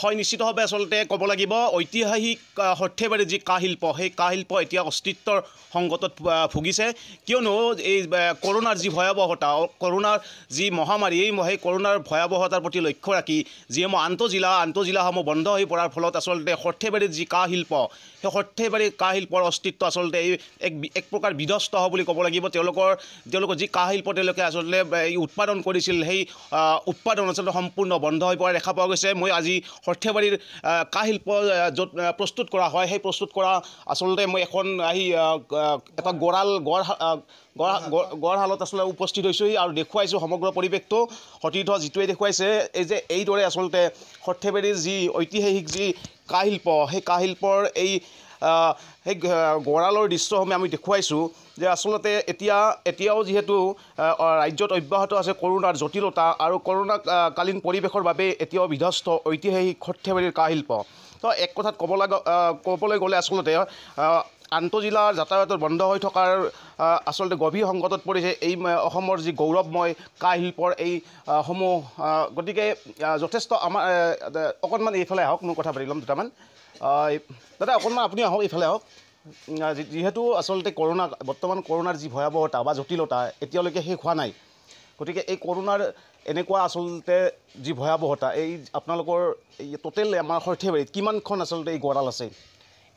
হয় নিশ্চিতভাৱে আচলতে ক'ব লাগিব ঐতিহাসিক সৰ্থেবাৰে যি কাঁহ শিল্প সেই কাঁহ শিল্প এতিয়া অস্তিত্বৰ সংগতত ভুগিছে কিয়নো এই কৰোণাৰ যি ভয়াৱহতা কৰোণাৰ যি মহামাৰী এই সেই কৰোণাৰ ভয়াৱহতাৰ প্ৰতি লক্ষ্য ৰাখি যিসমূহ আন্তঃজিলা আন্তঃজিলাসমূহ বন্ধ হৈ পৰাৰ ফলত আচলতে সৰ্থেবাৰীত যি কাঁহ শিল্প সেই সৰ্থেবাৰী কাঁহ শিল্পৰ অস্তিত্ব আচলতে এই এক এক প্ৰকাৰ বিধ্বস্ত হ'ব বুলি ক'ব লাগিব তেওঁলোকৰ তেওঁলোকৰ যি কাঁহ শিল্প তেওঁলোকে আচলতে এই উৎপাদন কৰিছিল সেই উৎপাদন আচলতে সম্পূৰ্ণ বন্ধ হৈ পৰা দেখা পোৱা গৈছে মই আজি সৰ্থেবাৰীৰ কাঁহ শিল্প য'ত প্ৰস্তুত কৰা হয় সেই প্ৰস্তুত কৰা আচলতে মই এখন আহি এটা গঁৰাল গড় গড়শালত আচলতে উপস্থিত হৈছোঁহি আৰু দেখুৱাইছোঁ সমগ্ৰ পৰিৱেশটো সতীৰ্থ যিটোৱে দেখুৱাইছে এই যে এইদৰে আচলতে সৰ্থেবাৰীৰ যি ঐতিহাসিক যি কাঁহ শিল্প সেই কাঁহ শিল্পৰ এই সেই গঁৰালৰ দৃশ্যসমূহ আমি দেখুৱাইছোঁ যে আচলতে এতিয়া এতিয়াও যিহেতু ৰাজ্যত অব্যাহত আছে কৰোণাৰ জটিলতা আৰু কৰোণাকালীন পৰিৱেশৰ বাবে এতিয়াও বিধ্বস্ত ঐতিহাসিক সৰ্থেবাৰীৰ কাঁহশিল্প তো এক কথাত ক'ব লাগ ক'বলৈ গ'লে আচলতে আন্তঃ জিলাৰ যাতায়াতৰ বন্ধ হৈ থকাৰ আচলতে গভীৰ সংকটত পৰিছে এই অসমৰ যি গৌৰৱময় কাঁহ শিল্পৰ এইসমূহ গতিকে যথেষ্ট আমাৰ অকণমান এইফালে আহক মোৰ কথা পাতি ল'ম দুটামান দাদা অকণমান আপুনি আহক এইফালে আহক যিহেতু আচলতে কৰোণা বৰ্তমান কৰোণাৰ যি ভয়াৱহতা বা জটিলতা এতিয়ালৈকে শেষ হোৱা নাই গতিকে এই কৰোণাৰ এনেকুৱা আচলতে যি ভয়াৱহতা এই আপোনালোকৰ এই টোটেল আমাৰ সৰ্থেবাৰীত কিমানখন আচলতে এই গঁৰাল আছে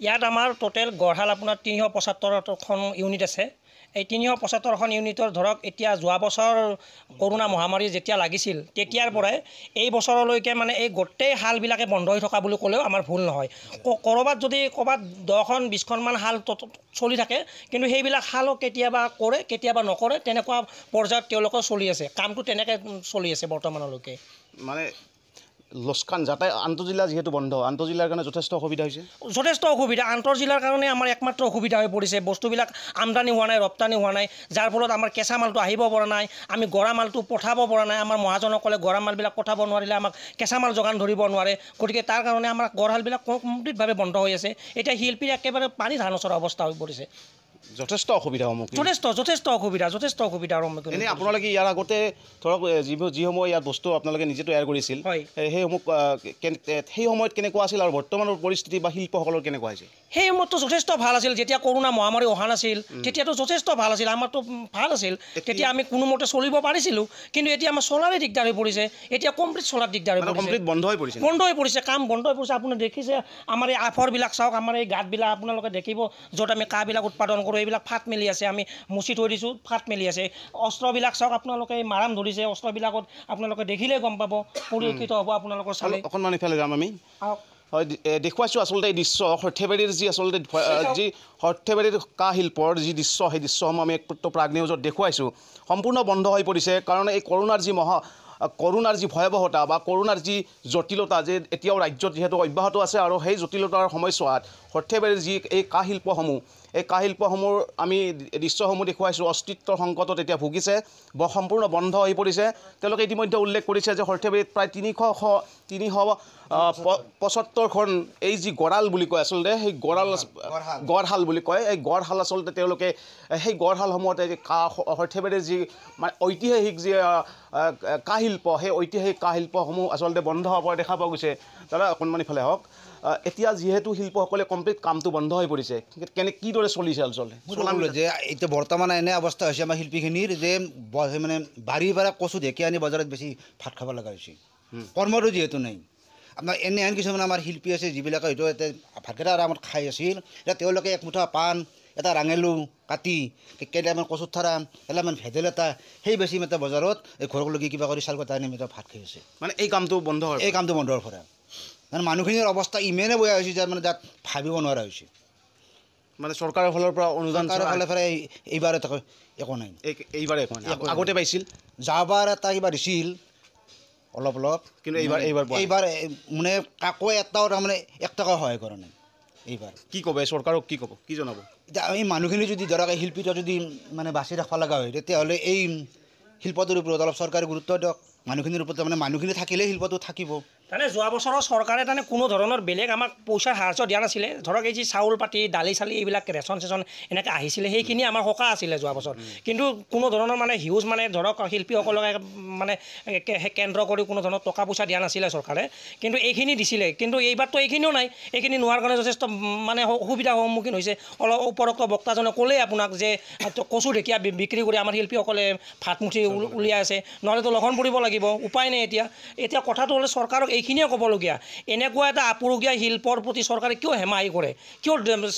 ইয়াত আমাৰ টোটেল গঢ়াল আপোনাৰ তিনিশ পঁচাত্তৰখন ইউনিট আছে এই তিনিশ পঁচাত্তৰখন ইউনিটৰ ধৰক এতিয়া যোৱা বছৰ কৰোণা মহামাৰী যেতিয়া লাগিছিল তেতিয়াৰ পৰাই এই বছৰলৈকে মানে এই গোটেই শালবিলাকে বন্ধ হৈ থকা বুলি ক'লেও আমাৰ ভুল নহয় ক'ৰবাত যদি ক'ৰবাত দহখন বিছখনমান হাল চলি থাকে কিন্তু সেইবিলাক হালো কেতিয়াবা কৰে কেতিয়াবা নকৰে তেনেকুৱা পৰ্যায়ত তেওঁলোকেও চলি আছে কামটো তেনেকৈ চলি আছে বৰ্তমানলৈকে মানে লোকচান যাতে আন্তঃজিলা যিহেতু বন্ধ আন্তঃজিলাৰ কাৰণে যথেষ্ট অসুবিধা হৈছে যথেষ্ট অসুবিধা আন্তঃজিলাৰ কাৰণে আমাৰ একমাত্ৰ অসুবিধা হৈ পৰিছে বস্তুবিলাক আমদানি হোৱা নাই ৰপ্তানি হোৱা নাই যাৰ ফলত আমাৰ কেঁচা মালটো আহিব পৰা নাই আমি গৰা মালটো পঠাব পৰা নাই আমাৰ মহাজনসকলে গৰা মালবিলাক পঠাব নোৱাৰিলে আমাক কেঁচা মাল যোগান ধৰিব নোৱাৰে গতিকে তাৰ কাৰণে আমাৰ গঢ়ালবিলাক কমপ্লিটভাৱে বন্ধ হৈ আছে এতিয়া শিল্পীৰ একেবাৰে পানী ধান অৱস্থা হৈ পৰিছে যথেষ্ট অসুবিধাৰ সন্মুখীন যথেষ্ট যথেষ্ট অসুবিধা যথেষ্ট অসুবিধাৰ সন্মুখীন এনেই আপোনালোকে ইয়াৰ আগতে ধৰক যিবোৰ যিসমূহ ইয়াত বস্তু আপোনালোকে নিজে তৈয়াৰ কৰিছিল সেইসমূহ সেই সময়ত কেনেকুৱা আছিল আৰু বৰ্তমানৰ পৰিস্থিতি বা শিল্পসকলৰ কেনেকুৱা হৈছিল সেই সময়ততো যথেষ্ট ভাল আছিল যেতিয়া কৰোণা মহামাৰী অহা নাছিল তেতিয়াতো যথেষ্ট ভাল আছিল আমাৰতো ভাল আছিল তেতিয়া আমি কোনোমতে চলিব পাৰিছিলোঁ কিন্তু এতিয়া আমাৰ চলাৰে দিগদাৰ হৈ পৰিছে এতিয়া কমপ্লিট চলাৰ দিগদাৰ হৈ কমপ্লিট বন্ধ হৈ পৰিছে বন্ধ হৈ পৰিছে কাম বন্ধ হৈ পৰিছে আপুনি দেখিছে আমাৰ এই আফৰবিলাক চাওক আমাৰ এই গাঁতবিলাক আপোনালোকে দেখিব য'ত আমি কাঁহবিলাক উৎপাদন কৰোঁ কৰোঁ এইবিলাক ফাট মেলি আছে আমি মুচি থৈ দিছোঁ ফাট মেলি আছে অস্ত্ৰবিলাক চাওক আপোনালোকে মাৰাম ধৰিছে অস্ত্ৰবিলাকত আপোনালোকে দেখিলে গম পাব পৰিলক্ষিত হ'ব আপোনালোকৰ চালে অকণমান ইফালে যাম আমি হয় দেখুৱাইছোঁ আচলতে এই দৃশ্য সৰ্থেবাৰীৰ যি আচলতে যি সৰ্থেবাৰীৰ কাঁহ শিল্পৰ যি দৃশ্য সেই দৃশ্যসমূহ আমি এক নিউজত দেখুৱাইছোঁ সম্পূৰ্ণ বন্ধ হৈ পৰিছে কাৰণ এই কৰোণাৰ যি মহা কৰোণাৰ যি ভয়াৱহতা বা কৰোণাৰ যি জটিলতা যে এতিয়াও ৰাজ্যত যিহেতু অব্যাহত আছে আৰু সেই জটিলতাৰ সময়ছোৱাত সৰ্থেবাৰীৰ যি এই কাঁহ শিল্পসমূহ এই কাঁহ শিল্পসমূহ আমি দৃশ্যসমূহ দেখুৱাইছোঁ অস্তিত্বৰ সংকটত এতিয়া ভুগিছে ব সম্পূৰ্ণ বন্ধ হৈ পৰিছে তেওঁলোকে ইতিমধ্যে উল্লেখ কৰিছে যে সৰ্থেবাৰীত প্ৰায় তিনিশ শ তিনিশ পঁচত্তৰখন এই যি গঁড়াল বুলি কয় আচলতে সেই গঁড়াল গড়শাল বুলি কয় এই গড়শাল আচলতে তেওঁলোকে সেই গড়শালসমূহতে কাঁহ সৰ্থেবাৰীৰ যি মানে ঐতিহাসিক যি কাঁহ শিল্প সেই ঐতিহাসিক কাঁহ শিল্পসমূহ আচলতে বন্ধ হ'ব দেখা পোৱা গৈছে দাদা অকণমান ইফালে হওক এতিয়া যিহেতু শিল্পসকলে কমপ্লিট কামটো বন্ধ হৈ পৰিছে কেনে কিদৰে চলিছে আচলতে যে এতিয়া বৰ্তমান এনে অৱস্থা হৈছে আমাৰ শিল্পীখিনিৰ যে মানে বাৰীৰ পৰা কচু ঢেকি আনি বজাৰত বেছি ভাত খাব লগা হৈছে কৰ্মটো যিহেতু নাই আপোনাৰ এনেহেন কিছুমান আমাৰ শিল্পী আছে যিবিলাকে হয়তো এতিয়া ভাতকেইটা আৰামত খাই আছিল এতিয়া তেওঁলোকে একমুঠা পাণ এটা ৰাঙেলু কাটি কেইটামান কচুথাৰা এলামান ভেদাইলতা সেই বেছি মতে বজাৰত এই ঘৰক লগি কিবা কৰি চালকটা আনি ভাত খাই আছে মানে এই কামটো বন্ধ এই কামটো বন্ধৰ পৰা মানে মানুহখিনিৰ অৱস্থা ইমানে বেয়া হৈছে যে মানে তাত ভাবিব নোৱাৰা হৈছে মানে চৰকাৰৰ ফালৰ পৰা অনুদান একো নাই এইবাৰ আগতে পাইছিল যাবাৰ এটা কিবা দিছিল অলপ অলপ কিন্তু এইবাৰ এইবাৰ এইবাৰ মানে কাকো এটাও তাৰমানে এক টকাও সহায় কৰা নাই এইবাৰ কি ক'ব চৰকাৰক কি ক'ব কি জনাব এতিয়া আমি মানুহখিনি যদি ধৰক এই শিল্পীত যদি মানে বাচি ৰাখিব লগা হয় তেতিয়াহ'লে এই শিল্পটোৰ ওপৰত অলপ চৰকাৰে গুৰুত্ব দিয়ক মানুহখিনিৰ ওপৰত মানে মানুহখিনি থাকিলেই শিল্পটো থাকিব তাৰমানে যোৱা বছৰৰ চৰকাৰে তাৰমানে কোনো ধৰণৰ বেলেগ আমাক পইচা সাহাৰ্য দিয়া নাছিলে ধৰক এই যি চাউল পাতি দালি চালি এইবিলাক ৰেচন চেচন এনেকৈ আহিছিলে সেইখিনি আমাৰ সকাহ আছিলে যোৱা বছৰ কিন্তু কোনো ধৰণৰ মানে হিউজ মানে ধৰক শিল্পীসকলক মানে কেন্দ্ৰ কৰি কোনো ধৰণৰ টকা পইচা দিয়া নাছিলে চৰকাৰে কিন্তু এইখিনি দিছিলে কিন্তু এইবাৰতো এইখিনিও নাই এইখিনি নোহোৱাৰ কাৰণে যথেষ্ট মানে অসুবিধাৰ সন্মুখীন হৈছে অলপ উপৰোক্ত বক্তাজনে ক'লেই আপোনাক যে কচু ঢেকীয়া বিক্ৰী কৰি আমাৰ শিল্পীসকলে ভাতমুঠি উলিয়াই আছে নহ'লেতো লঘন পৰিব লাগিব উপায় নাই এতিয়া এতিয়া কথাটো হ'লে চৰকাৰক এই এইখিনিয়ে ক'বলগীয়া এনেকুৱা এটা আপুৰুগীয়া শিল্পৰ প্ৰতি চৰকাৰে কিয় হেমাহি কৰে কিয়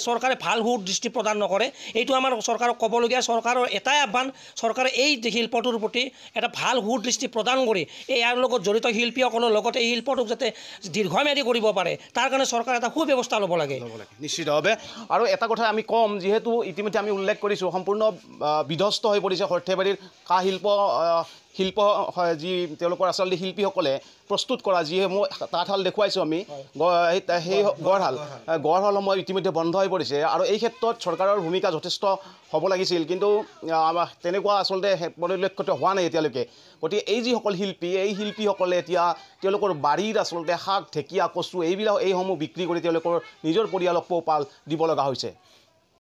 চৰকাৰে ভাল সু দৃষ্টি প্ৰদান নকৰে এইটো আমাৰ চৰকাৰক ক'বলগীয়া চৰকাৰৰ এটাই আহ্বান চৰকাৰে এই শিল্পটোৰ প্ৰতি এটা ভাল সু দৃষ্টি প্ৰদান কৰি এই ইয়াৰ লগত জড়িত শিল্পীসকলৰ লগতে এই শিল্পটোক যাতে দীৰ্ঘম্যাদী কৰিব পাৰে তাৰ কাৰণে চৰকাৰে এটা সু ব্যৱস্থা ল'ব লাগে নিশ্চিতভাৱে আৰু এটা কথা আমি ক'ম যিহেতু ইতিমধ্যে আমি উল্লেখ কৰিছোঁ সম্পূৰ্ণ বিধ্বস্ত হৈ পৰিছে সৰ্থেবাৰীৰ কাঁহ শিল্প শিল্প হয় যি তেওঁলোকৰ আচলতে শিল্পীসকলে প্ৰস্তুত কৰা যিহে মই তাঁতশাল দেখুৱাইছোঁ আমি সেই গড়শাল গড়শাল সময় ইতিমধ্যে বন্ধ হৈ পৰিছে আৰু এই ক্ষেত্ৰত চৰকাৰৰ ভূমিকা যথেষ্ট হ'ব লাগিছিল কিন্তু তেনেকুৱা আচলতে পৰিলক্ষিত হোৱা নাই এতিয়ালৈকে গতিকে এই যিসকল শিল্পী এই শিল্পীসকলে এতিয়া তেওঁলোকৰ বাৰীৰ আচলতে শাক ঢেকীয়া কচু এইবিলাক এইসমূহ বিক্ৰী কৰি তেওঁলোকৰ নিজৰ পৰিয়ালক পোহপাল দিব লগা হৈছে